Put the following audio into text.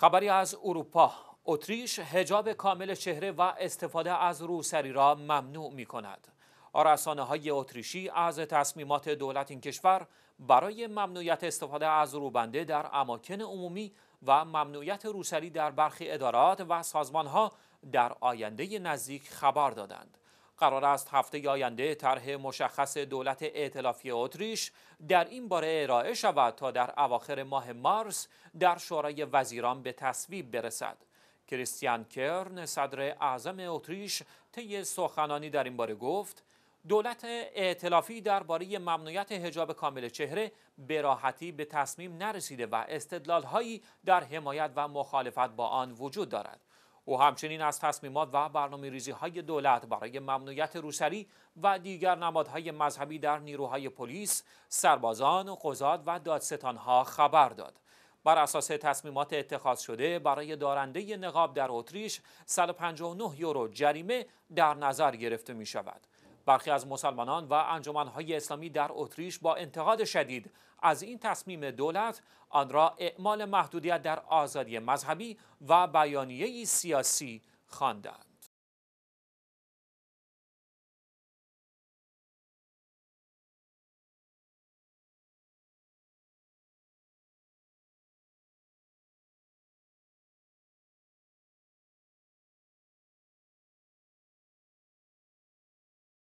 خبری از اروپا اتریش هجاب کامل چهره و استفاده از روسری را ممنوع می کند. آرسانه های اتریشی از تصمیمات دولت این کشور برای ممنوعیت استفاده از روبنده در اماکن عمومی و ممنوعیت روسری در برخی ادارات و سازمان ها در آینده نزدیک خبر دادند. قرار است هفته آینده طرح مشخص دولت ائتلافی اتریش در این باره ارائه شود تا در اواخر ماه مارس در شورای وزیران به تصویب برسد کریستیان کرن صدر اعظم اتریش طی سخنانی در این باره گفت دولت ائتلافی درباره ممنوعیت حجاب کامل چهره به راحتی به تصمیم نرسیده و استدلالهایی در حمایت و مخالفت با آن وجود دارد او همچنین از تصمیمات و برنامه ریزی های دولت برای ممنوعیت روسری و دیگر نمادهای مذهبی در نیروهای پلیس، سربازان، قضات و دادستانها خبر داد. بر اساس تصمیمات اتخاذ شده برای دارنده نقاب در اتریش 159 یورو جریمه در نظر گرفته می شود. برخی از مسلمانان و انجمنهای اسلامی در اتریش با انتقاد شدید از این تصمیم دولت آن را اعمال محدودیت در آزادی مذهبی و بیانیه سیاسی خواندند